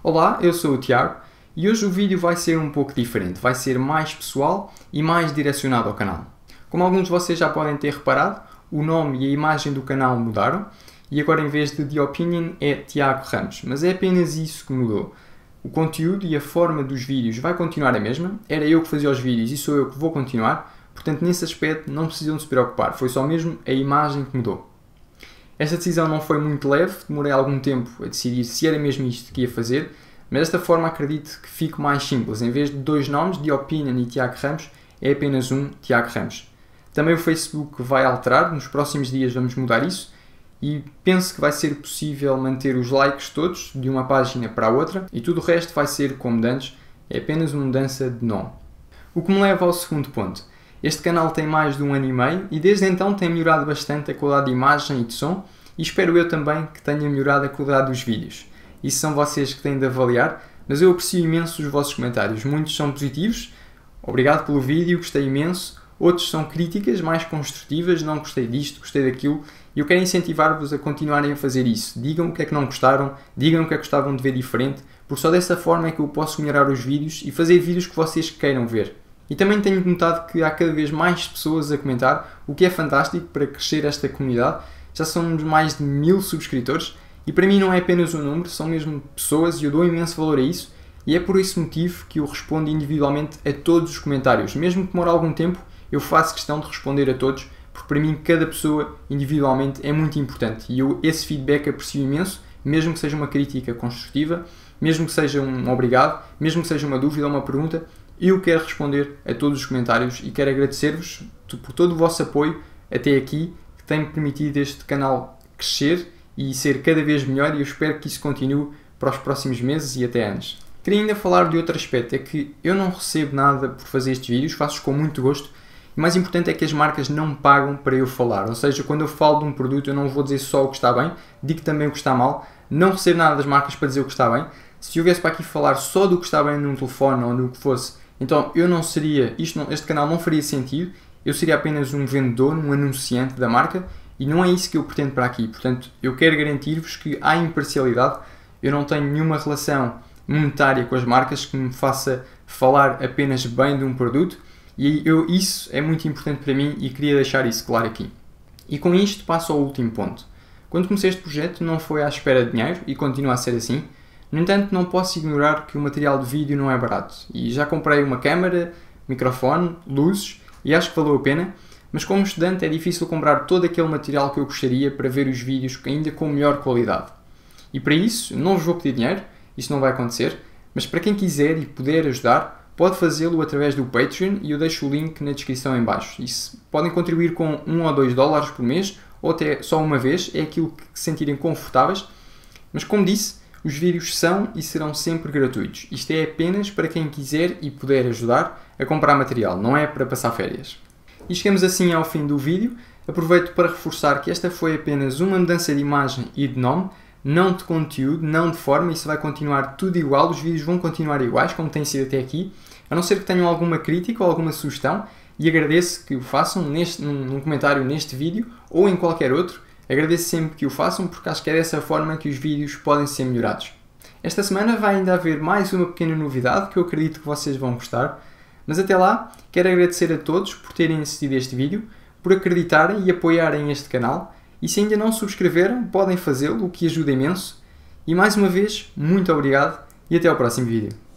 Olá, eu sou o Tiago e hoje o vídeo vai ser um pouco diferente, vai ser mais pessoal e mais direcionado ao canal. Como alguns de vocês já podem ter reparado, o nome e a imagem do canal mudaram e agora em vez de The Opinion é Tiago Ramos, mas é apenas isso que mudou. O conteúdo e a forma dos vídeos vai continuar a mesma, era eu que fazia os vídeos e sou eu que vou continuar, portanto nesse aspecto não precisam se preocupar, foi só mesmo a imagem que mudou. Esta decisão não foi muito leve, demorei algum tempo a decidir se era mesmo isto que ia fazer, mas desta forma acredito que fico mais simples. Em vez de dois nomes, Opinion e Tiago Ramos, é apenas um Tiago Ramos. Também o Facebook vai alterar, nos próximos dias vamos mudar isso e penso que vai ser possível manter os likes todos de uma página para a outra e tudo o resto vai ser como antes, é apenas uma mudança de nome. O que me leva ao segundo ponto. Este canal tem mais de um ano e meio e desde então tem melhorado bastante a qualidade de imagem e de som e espero eu também que tenha melhorado a qualidade dos vídeos. Isso são vocês que têm de avaliar, mas eu aprecio imenso os vossos comentários. Muitos são positivos, obrigado pelo vídeo, gostei imenso. Outros são críticas mais construtivas, não gostei disto, gostei daquilo, e eu quero incentivar-vos a continuarem a fazer isso. Digam o que é que não gostaram, digam o que é que gostavam de ver diferente, porque só dessa forma é que eu posso melhorar os vídeos e fazer vídeos que vocês queiram ver. E também tenho notado que há cada vez mais pessoas a comentar, o que é fantástico para crescer esta comunidade. Já somos mais de mil subscritores e para mim não é apenas um número, são mesmo pessoas e eu dou imenso valor a isso. E é por esse motivo que eu respondo individualmente a todos os comentários. Mesmo que demore algum tempo, eu faço questão de responder a todos, porque para mim cada pessoa individualmente é muito importante e eu esse feedback aprecio imenso, mesmo que seja uma crítica construtiva, mesmo que seja um obrigado, mesmo que seja uma dúvida ou uma pergunta, eu quero responder a todos os comentários e quero agradecer-vos por todo o vosso apoio até aqui, que tem permitido este canal crescer e ser cada vez melhor e eu espero que isso continue para os próximos meses e até anos. Queria ainda falar de outro aspecto, é que eu não recebo nada por fazer estes vídeos, faço com muito gosto, e mais importante é que as marcas não pagam para eu falar, ou seja, quando eu falo de um produto eu não vou dizer só o que está bem, digo também o que está mal, não recebo nada das marcas para dizer o que está bem, se eu viesse para aqui falar só do que está bem num telefone ou no que fosse, então eu não seria, isto não, este canal não faria sentido, eu seria apenas um vendedor, um anunciante da marca e não é isso que eu pretendo para aqui. Portanto, eu quero garantir-vos que há imparcialidade, eu não tenho nenhuma relação monetária com as marcas que me faça falar apenas bem de um produto e eu, isso é muito importante para mim e queria deixar isso claro aqui. E com isto passo ao último ponto. Quando comecei este projeto não foi à espera de dinheiro e continua a ser assim. No entanto, não posso ignorar que o material de vídeo não é barato e já comprei uma câmera, microfone, luzes e acho que valeu a pena, mas como estudante é difícil comprar todo aquele material que eu gostaria para ver os vídeos ainda com melhor qualidade. E para isso, não vos vou pedir dinheiro, isso não vai acontecer, mas para quem quiser e puder ajudar, pode fazê-lo através do Patreon e eu deixo o link na descrição em baixo. podem contribuir com 1 ou 2 dólares por mês ou até só uma vez, é aquilo que se sentirem confortáveis, mas como disse, os vídeos são e serão sempre gratuitos. Isto é apenas para quem quiser e puder ajudar a comprar material, não é para passar férias. E chegamos assim ao fim do vídeo. Aproveito para reforçar que esta foi apenas uma mudança de imagem e de nome, não de conteúdo, não de forma, isso vai continuar tudo igual, os vídeos vão continuar iguais, como tem sido até aqui, a não ser que tenham alguma crítica ou alguma sugestão, e agradeço que o façam neste, num, num comentário neste vídeo ou em qualquer outro, Agradeço sempre que o façam porque acho que é dessa forma que os vídeos podem ser melhorados. Esta semana vai ainda haver mais uma pequena novidade que eu acredito que vocês vão gostar, mas até lá quero agradecer a todos por terem assistido este vídeo, por acreditarem e apoiarem este canal e se ainda não subscreveram podem fazê-lo, o que ajuda imenso. E mais uma vez, muito obrigado e até ao próximo vídeo.